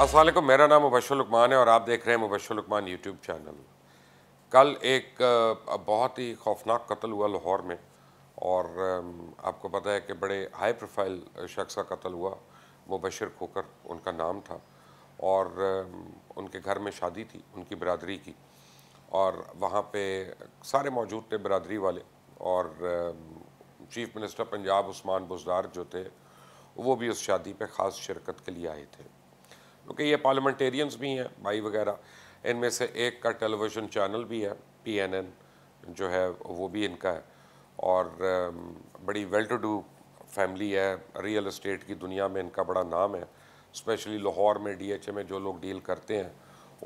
असलम मेरा नाम मुबशर लकमान है और आप देख रहे हैं मुबशर लकमान यूट्यूब चैनल कल एक बहुत ही खौफनाक कत्ल हुआ लाहौर में और आपको पता है कि बड़े हाई प्रोफाइल शख्स का कत्ल हुआ मुबशर खोकर उनका नाम था और उनके घर में शादी थी उनकी बरदरी की और वहाँ पे सारे मौजूद थे बरदरी वाले और चीफ़ मिनिस्टर पंजाब उस्मान बुजदार जो थे वो भी उस शादी पे ख़ास शिरकत के लिए आए थे क्योंकि ये पार्लियामेंटेरियंस भी हैं भाई वगैरह इनमें से एक का टेलीविज़न चैनल भी है पीएनएन जो है वो भी इनका है और बड़ी वेल टू डू फैमिली है रियल इस्टेट की दुनिया में इनका बड़ा नाम है स्पेशली लाहौर में डीएचए में जो लोग डील करते हैं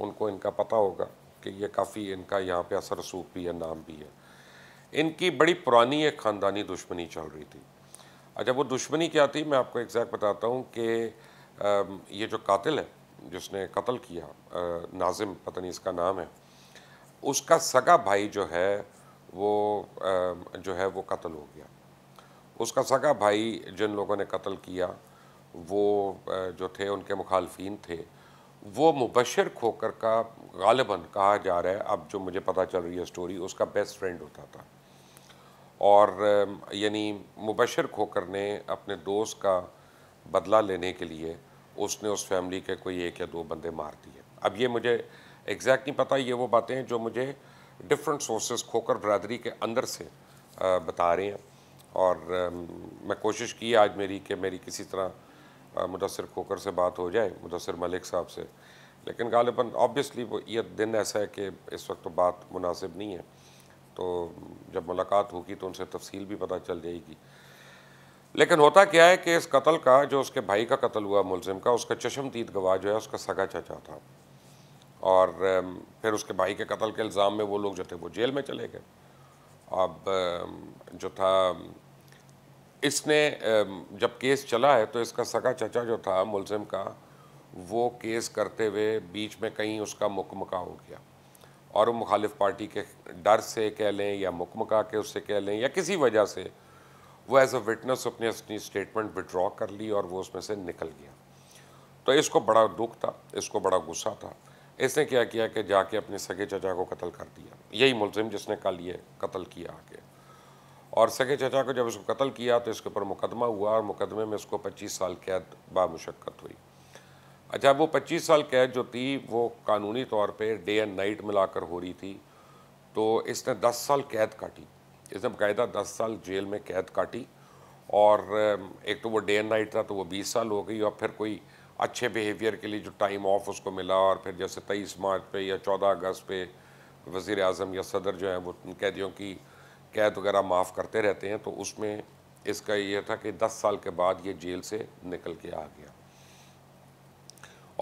उनको इनका पता होगा कि ये काफ़ी इनका यहाँ पे असर रसूख भी है नाम भी है इनकी बड़ी पुरानी एक ख़ानदानी दुश्मनी चल रही थी अच्छा वो दुश्मनी क्या थी मैं आपको एग्जैक्ट बताता हूँ कि ये जो कातिल है जिसने कत्ल किया नाजिम पता नहीं इसका नाम है उसका सगा भाई जो है वो जो है वो कत्ल हो गया उसका सगा भाई जिन लोगों ने कत्ल किया वो जो थे उनके मुखालफन थे वो मुबशर खोकर का गालिबा कहा जा रहा है अब जो मुझे पता चल रही है स्टोरी उसका बेस्ट फ्रेंड होता था और यानी मुबशर खोकर ने अपने दोस्त का बदला लेने के लिए उसने उस फैमिली के कोई एक या दो बंदे मार दिए अब ये मुझे एग्जैक्ट नहीं पता ये वो बातें हैं जो मुझे डिफरेंट सोर्सेज खोकर बरदरी के अंदर से बता रहे हैं और मैं कोशिश की आज मेरी कि मेरी किसी तरह मुदसर खोकर से बात हो जाए मुदसर मलिक साहब से लेकिन गालिबा ऑब्वियसली वो ये दिन ऐसा है कि इस वक्त तो बात मुनासिब नहीं है तो जब मुलाकात होगी तो उनसे तफसील भी पता चल जाएगी लेकिन होता क्या है कि इस कत्ल का जो उसके भाई का कत्ल हुआ मुलजिम का उसका चश्मदीद गवाह जो है उसका सगा चाचा था और फिर उसके भाई के कत्ल के इल्ज़ाम में वो लोग जो थे वो जेल में चले गए अब जो था इसने जब केस चला है तो इसका सगा चाचा जो था मुलजिम का वो केस करते हुए बीच में कहीं उसका मुकमका हो गया और वो मुखालिफ पार्टी के डर से कह लें या मुकमका के उससे कह लें या किसी वजह से वो एज अ विटनेस अपने अपनी स्टेटमेंट विड्रॉ कर ली और वो उसमें से निकल गया तो इसको बड़ा दुख था इसको बड़ा गुस्सा था इसने क्या किया कि जाके अपने सगे चचा को कत्ल कर दिया यही मुलजिम जिसने कल ये कत्ल किया आके और सगे चचा को जब इसको कत्ल किया तो इसके ऊपर मुकदमा हुआ और मुकदमे में इसको 25 साल कैद बामुशक्क़त हुई अच्छा वो 25 साल कैद जो थी वो कानूनी तौर पे डे एंड नाइट मिलाकर हो रही थी तो इसने 10 साल कैद काटी इसने बकायदा दस साल जेल में कैद काटी और एक तो वो डे एंड नाइट था तो वो बीस साल हो गई और फिर कोई अच्छे बिहेवियर के लिए जो टाइम ऑफ उसको मिला और फिर जैसे तेईस मार्च पे या चौदह अगस्त पे वज़ी अजम या सदर जो है वो कैदियों की कैद वगैरह माफ़ करते रहते हैं तो उसमें इसका यह था कि दस साल के बाद ये जेल से निकल के आ गया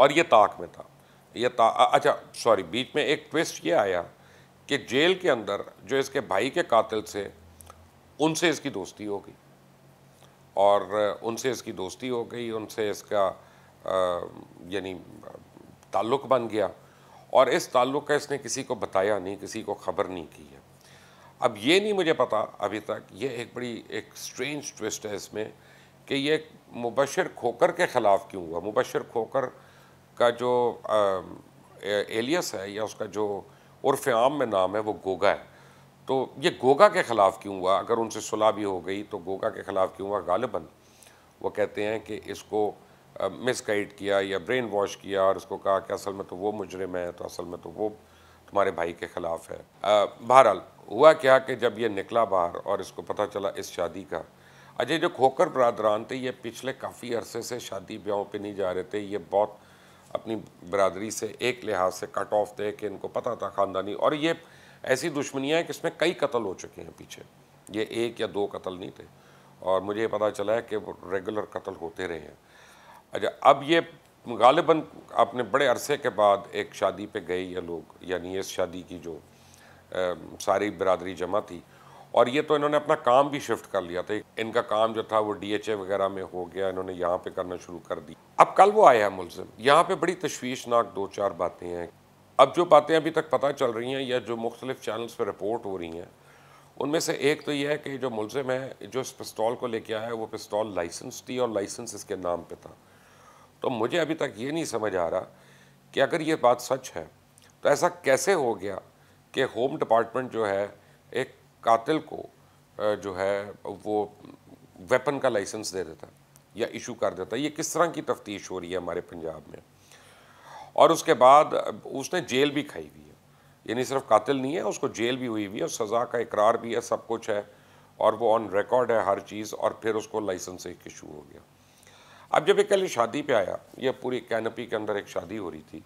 और ये ताक में था यह ता अच्छा सॉरी बीच में एक ट्विस्ट ये आया कि जेल के अंदर जो इसके भाई के कातिल से उनसे इसकी दोस्ती हो गई और उनसे इसकी दोस्ती हो गई उनसे इसका यानी ताल्लुक़ बन गया और इस ताल्लुक़ का इसने किसी को बताया नहीं किसी को ख़बर नहीं की है अब ये नहीं मुझे पता अभी तक ये एक बड़ी एक स्ट्रेंज ट्विस्ट है इसमें कि ये मुबशर खोकर के ख़िलाफ़ क्यों हुआ मुबशर खोकर का जो एलियस है या उसका जो उर्फ आम में नाम है वो गोगा है तो ये गोगा के ख़िलाफ़ क्यों हुआ अगर उनसे सुलह भी हो गई तो गोगा के ख़िलाफ़ क्यों हुआ गालिबा वो कहते हैं कि इसको मिस गाइड किया या ब्रेन वॉश किया और इसको कहा कि असल में तो वो मुजरम है तो असल में तो वो तुम्हारे भाई के ख़िलाफ़ है बहरहाल हुआ क्या कि जब ये निकला बाहर और इसको पता चला इस शादी का अजय जो खोकर बरदरान थे ये पिछले काफ़ी अरसे से शादी ब्याहों पे नहीं जा रहे थे ये बहुत अपनी बरदरी से एक लिहाज से कट ऑफ दे कि इनको पता था ख़ानदानी और ये ऐसी दुश्मनियाँ हैं कि इसमें कई कत्ल हो चुके हैं पीछे ये एक या दो कत्ल नहीं थे और मुझे पता चला है कि रेगुलर कत्ल होते रहे हैं अच्छा अब ये गालिबा अपने बड़े अरसे के बाद एक शादी पे गए ये लोग यानी इस शादी की जो आ, सारी बरदरी जमा थी और ये तो इन्होंने अपना काम भी शिफ्ट कर लिया था इनका काम जो था वो डीएचए वगैरह में हो गया इन्होंने यहाँ पे करना शुरू कर दी अब कल वो आया है मुलजिम यहाँ पे बड़ी तशवीशनाक दो चार बातें हैं अब जो बातें अभी तक पता चल रही हैं या जो मुख्तलिफ चैनल्स पर रिपोर्ट हो रही हैं उनमें से एक तो यह है कि जो मुलजिम है जो इस पिस्तौल को लेके आया है वो पिस्तौल लाइसेंस थी और लाइसेंस इसके नाम पर था तो मुझे अभी तक ये नहीं समझ आ रहा कि अगर ये बात सच है तो ऐसा कैसे हो गया कि होम डिपार्टमेंट जो है एक कातिल को जो है वो वेपन का लाइसेंस दे देता या इशू कर देता ये किस तरह की तफ्तीश हो रही है हमारे पंजाब में और उसके बाद उसने जेल भी खाई हुई है यानी सिर्फ कातिल नहीं है उसको जेल भी हुई हुई है और सज़ा का इकरार भी है सब कुछ है और वो ऑन रिकॉर्ड है हर चीज़ और फिर उसको लाइसेंस एक इशू हो गया अब जब एक कल शादी पे आया यह पूरी कैनपी के अंदर एक शादी हो रही थी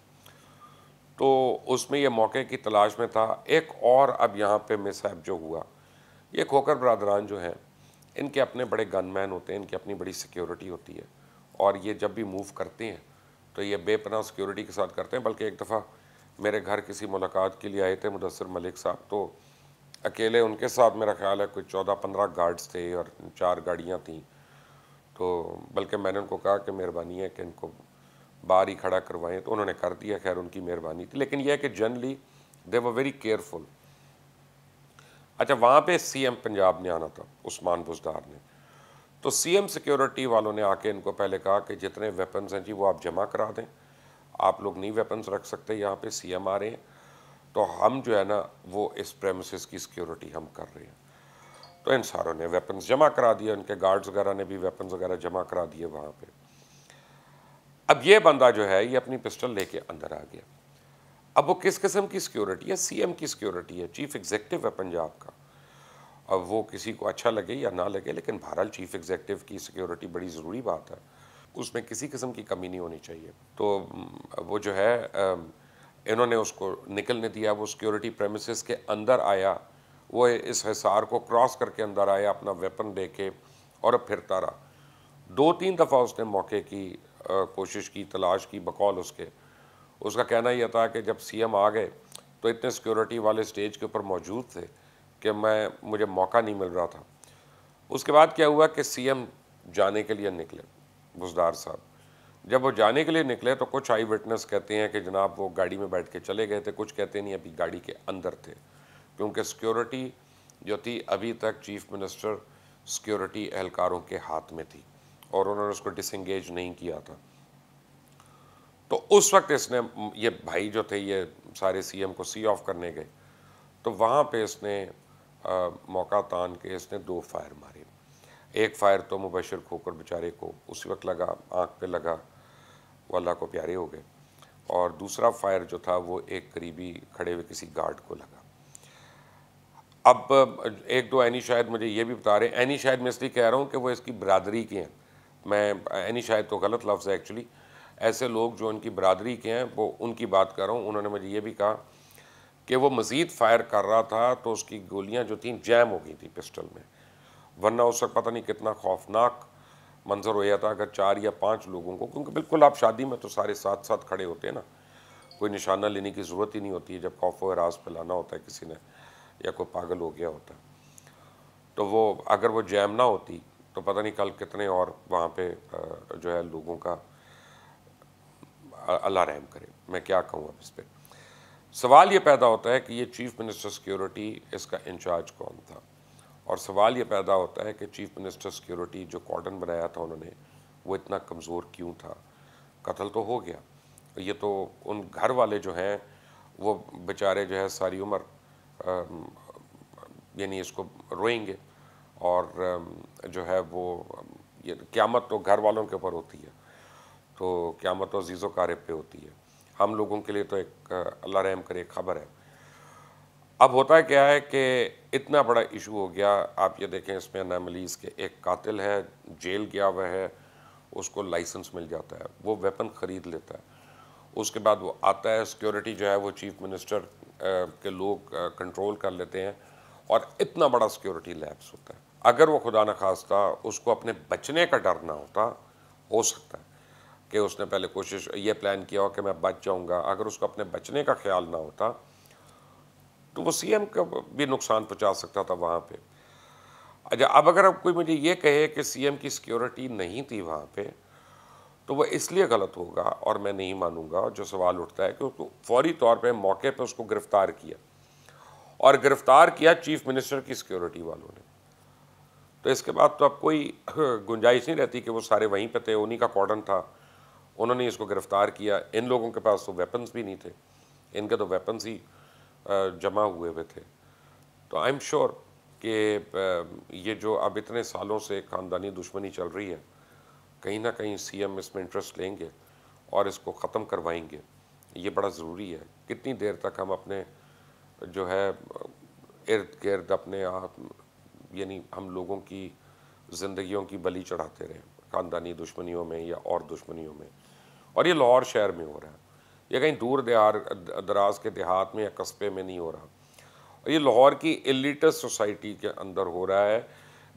तो उसमें ये मौके की तलाश में था एक और अब यहाँ पे मिसहैप जो हुआ ये खोकर बरदरान जो हैं इनके अपने बड़े गनमैन होते हैं इनकी अपनी बड़ी सिक्योरिटी होती है और ये जब भी मूव करते हैं तो ये बेपना सिक्योरिटी के साथ करते हैं बल्कि एक दफ़ा मेरे घर किसी मुलाकात के लिए आए थे मुदसर मलिक साहब तो अकेले उनके साथ मेरा ख्याल है कोई चौदह पंद्रह गार्ड्स थे और चार गाड़ियाँ थीं तो बल्कि मैंने उनको कहा कि मेहरबानी है कि इनको बाहर ही खड़ा करवाएं तो उन्होंने कर दिया खैर उनकी मेहरबानी थी लेकिन यह है कि generally they were very careful अच्छा वहाँ पे सीएम पंजाब ने आना था उस्मान बुजदार ने तो सीएम सिक्योरिटी वालों ने आके इनको पहले कहा कि जितने वेपन्स हैं जी वो आप जमा करा दें आप लोग नहीं वेपन्स रख सकते यहाँ पे सी आ रहे हैं तो हम जो है ना वो इस प्रेमिस की सिक्योरिटी हम कर रहे हैं तो इन सारों ने वेपन्स जमा करा दिए उनके गार्ड्स वगैरह ने भी वेपन्स वगैरह जमा करा दिए वहाँ पर अब ये बंदा जो है ये अपनी पिस्टल लेके अंदर आ गया अब वो किस किस्म की सिक्योरिटी है सीएम की सिक्योरिटी है चीफ एग्जेक्टिव है पंजाब का अब वो किसी को अच्छा लगे या ना लगे लेकिन बहरहाल चीफ एग्जेक्टिव की सिक्योरिटी बड़ी ज़रूरी बात है उसमें किसी किस्म की कमी नहीं होनी चाहिए तो वो जो है इन्होंने उसको निकलने दिया वो सिक्योरिटी प्रेमिस के अंदर आया वो इस हिसार को क्रॉस करके अंदर आया अपना वेपन दे के और फिरता रहा दो तीन दफ़ा उसने मौके की कोशिश की तलाश की बकौल उसके उसका कहना यह था कि जब सीएम आ गए तो इतने सिक्योरिटी वाले स्टेज के ऊपर मौजूद थे कि मैं मुझे मौका नहीं मिल रहा था उसके बाद क्या हुआ कि सीएम जाने के लिए निकले बुजदार साहब जब वो जाने के लिए निकले तो कुछ आई विटनेस कहते हैं कि जनाब वो गाड़ी में बैठ के चले गए थे कुछ कहते नहीं अभी गाड़ी के अंदर थे क्योंकि सिक्योरिटी जो थी अभी तक चीफ मिनिस्टर सिक्योरिटी एहलकारों के हाथ में थी और उन्होंने उसको डिसंगेज नहीं किया था तो उस वक्त इसने ये भाई जो थे ये सारे सीएम को सी ऑफ करने गए तो वहाँ पे इसने आ, मौका तान के इसने दो फायर मारे एक फायर तो मुबशर खोकर बेचारे को उसी वक्त लगा आँख पे लगा वो अल्लाह को प्यारे हो गए और दूसरा फायर जो था वो एक करीबी खड़े हुए किसी गार्ड को लगा अब एक दो ऐनी शायद मुझे ये भी बता रहे हैं ऐनी शायद मैं इसलिए कह रहा हूँ कि वो इसकी बरदरी के हैं मैं यानी शायद तो गलत लफ्ज़ है एक्चुअली ऐसे लोग जो उनकी बरदरी के हैं वो उनकी बात कर रहा हूँ उन्होंने मुझे ये भी कहा कि वो मज़ीद फायर कर रहा था तो उसकी गोलियाँ जो थी जैम हो गई थी पिस्टल में वरना उस वक्त पता नहीं कितना खौफनाक मंजर हो गया था अगर चार या पाँच लोगों को क्योंकि बिल्कुल आप शादी में तो सारे साथ साथ खड़े होते हैं ना कोई निशाना लेने की ज़रूरत ही नहीं होती है जब खौफ वास फैलाना होता है किसी ने या कोई पागल हो गया होता है तो वो अगर वो जैम ना होती तो पता नहीं कल कितने और वहाँ पे जो है लोगों का अल्लाह रहम करे मैं क्या कहूँ अब इस पर सवाल ये पैदा होता है कि ये चीफ़ मिनिस्टर सिक्योरिटी इसका इंचार्ज कौन था और सवाल ये पैदा होता है कि चीफ़ मिनिस्टर सिक्योरिटी जो कॉटन बनाया था उन्होंने वो इतना कमज़ोर क्यों था कत्ल तो हो गया ये तो उन घर वाले जो हैं वो बेचारे जो है सारी उम्र यानी इसको रोएंगे और जो है वो ये क़्यामत तो घर वालों के ऊपर होती है तो क़्यामत तो अजीज़ो कारब पे होती है हम लोगों के लिए तो एक अल्लाह रहम करे एक ख़बर है अब होता है क्या है कि इतना बड़ा इशू हो गया आप ये देखें इसमें नामलीस के एक कातिल है जेल गया हुआ है उसको लाइसेंस मिल जाता है वो वेपन ख़रीद लेता है उसके बाद वो आता है सिक्योरिटी जो है वो चीफ मिनिस्टर के लोग कंट्रोल कर लेते हैं और इतना बड़ा सिक्योरिटी लैब्स होता है अगर वो खुदा न खास्ता उसको अपने बचने का डर ना होता हो सकता है कि उसने पहले कोशिश ये प्लान किया हो कि मैं बच जाऊँगा अगर उसको अपने बचने का ख्याल ना होता तो वो सीएम का भी नुकसान पहुँचा सकता था वहाँ पे अच्छा अब अगर अब कोई मुझे ये कहे कि सीएम की सिक्योरिटी नहीं थी वहाँ पे तो वह इसलिए गलत होगा और मैं नहीं मानूंगा जो सवाल उठता है कि उसको फौरी तौर पे मौके पे उसको गिरफ़्तार किया और गिरफ़्तार किया चीफ मिनिस्टर की सिक्योरिटी वालों ने तो इसके बाद तो अब कोई गुंजाइश नहीं रहती कि वो सारे वहीं पे थे उन्हीं का कॉर्डन था उन्होंने इसको गिरफ़्तार किया इन लोगों के पास तो वेपन्स भी नहीं थे इनके तो वेपन्स ही जमा हुए हुए थे तो आई एम श्योर कि ये जो अब इतने सालों से ख़ानदानी दुश्मनी चल रही है कहीं ना कहीं सीएम इसमें इंटरेस्ट लेंगे और इसको ख़त्म करवाएंगे ये बड़ा ज़रूरी है कितनी देर तक हम अपने जो है इर्द गिर्द अपने आप यानी हम लोगों की ज़िंदगियों की बली चढ़ाते रहे ख़ानदानी दुश्मनियों में या और दुश्मनियों में और ये लाहौर शहर में हो रहा है या कहीं दूर दरार दराज के देहात में या कस्बे में नहीं हो रहा और ये लाहौर की एलिटस सोसाइटी के अंदर हो रहा है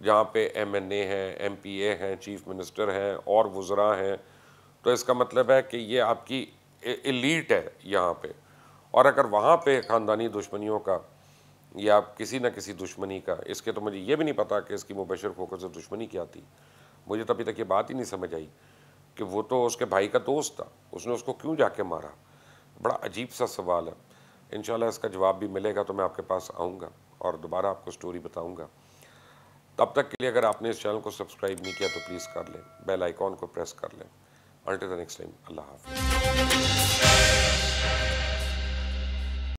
जहाँ पे एम एन ए हैं एम पी ए हैं चीफ मिनिस्टर हैं और वज्रा हैं तो इसका मतलब है कि ये आपकी एलिट है यहाँ पे और अगर वहाँ पे ख़ानदानी दुश्मनियों का या आप किसी ना किसी दुश्मनी का इसके तो मुझे ये भी नहीं पता कि इसकी मुबशर फोकस से दुश्मनी क्या थी मुझे तो अभी तक ये बात ही नहीं समझ आई कि वो तो उसके भाई का दोस्त था उसने उसको क्यों जाके मारा बड़ा अजीब सा सवाल है इन इसका जवाब भी मिलेगा तो मैं आपके पास आऊँगा और दोबारा आपको स्टोरी बताऊँगा तब तक के लिए अगर आपने इस चैनल को सब्सक्राइब नहीं किया तो प्लीज़ कर लें बेल आइकॉन को प्रेस कर लें अल्टर द नेक्स्ट टाइम अल्लाह हाफ